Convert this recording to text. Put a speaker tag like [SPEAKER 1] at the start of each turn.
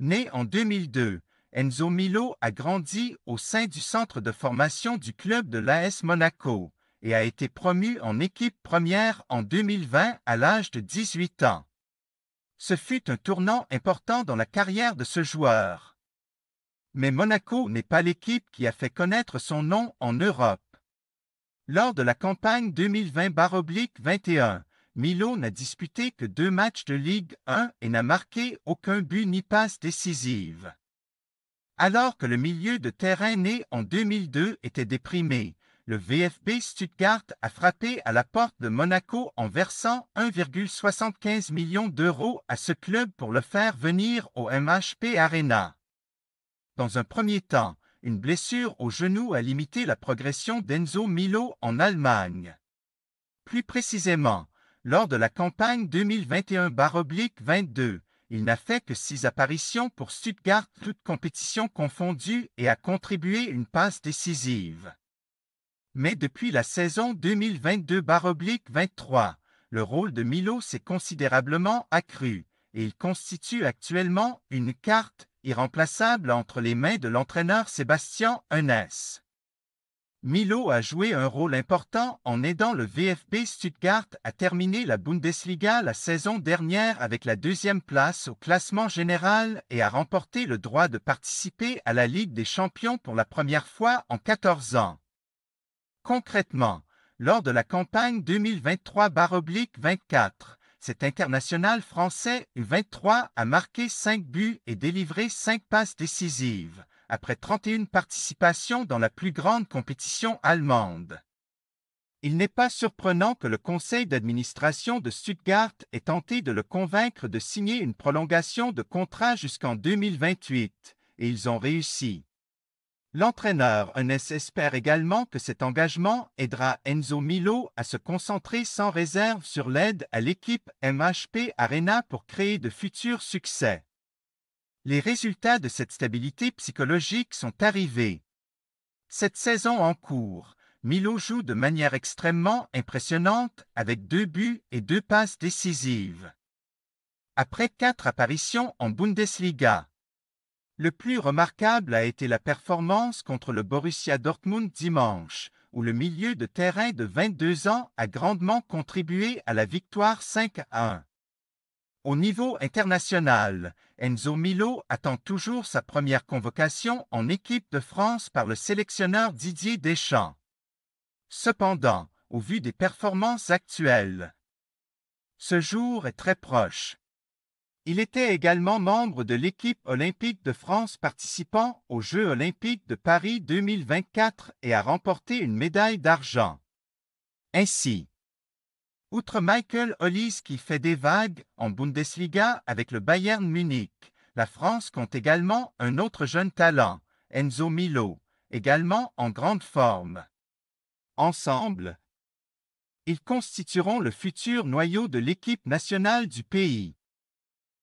[SPEAKER 1] Né en 2002, Enzo Milo a grandi au sein du centre de formation du club de l'AS Monaco et a été promu en équipe première en 2020 à l'âge de 18 ans. Ce fut un tournant important dans la carrière de ce joueur. Mais Monaco n'est pas l'équipe qui a fait connaître son nom en Europe. Lors de la campagne 2020-21, Milo n'a disputé que deux matchs de Ligue 1 et n'a marqué aucun but ni passe décisive. Alors que le milieu de terrain né en 2002 était déprimé, le VFB Stuttgart a frappé à la porte de Monaco en versant 1,75 million d'euros à ce club pour le faire venir au MHP Arena. Dans un premier temps, une blessure au genou a limité la progression d'Enzo Milo en Allemagne. Plus précisément, lors de la campagne 2021-22, il n'a fait que six apparitions pour Stuttgart toutes compétitions confondues et a contribué une passe décisive. Mais depuis la saison 2022-23, le rôle de Milo s'est considérablement accru, et il constitue actuellement une carte irremplaçable entre les mains de l'entraîneur Sébastien Eunès. Milo a joué un rôle important en aidant le VfB Stuttgart à terminer la Bundesliga la saison dernière avec la deuxième place au classement général et a remporté le droit de participer à la Ligue des champions pour la première fois en 14 ans. Concrètement, lors de la campagne 2023-24, cet international français U23 a marqué 5 buts et délivré 5 passes décisives après 31 participations dans la plus grande compétition allemande. Il n'est pas surprenant que le conseil d'administration de Stuttgart ait tenté de le convaincre de signer une prolongation de contrat jusqu'en 2028, et ils ont réussi. L'entraîneur Unes espère également que cet engagement aidera Enzo Milo à se concentrer sans réserve sur l'aide à l'équipe MHP Arena pour créer de futurs succès les résultats de cette stabilité psychologique sont arrivés. Cette saison en cours, Milo joue de manière extrêmement impressionnante avec deux buts et deux passes décisives. Après quatre apparitions en Bundesliga, le plus remarquable a été la performance contre le Borussia Dortmund dimanche, où le milieu de terrain de 22 ans a grandement contribué à la victoire 5 à 1. Au niveau international, Enzo Milo attend toujours sa première convocation en équipe de France par le sélectionneur Didier Deschamps. Cependant, au vu des performances actuelles, ce jour est très proche. Il était également membre de l'équipe olympique de France participant aux Jeux olympiques de Paris 2024 et a remporté une médaille d'argent. Ainsi, Outre Michael Hollis qui fait des vagues en Bundesliga avec le Bayern Munich, la France compte également un autre jeune talent, Enzo Milo, également en grande forme. Ensemble, ils constitueront le futur noyau de l'équipe nationale du pays.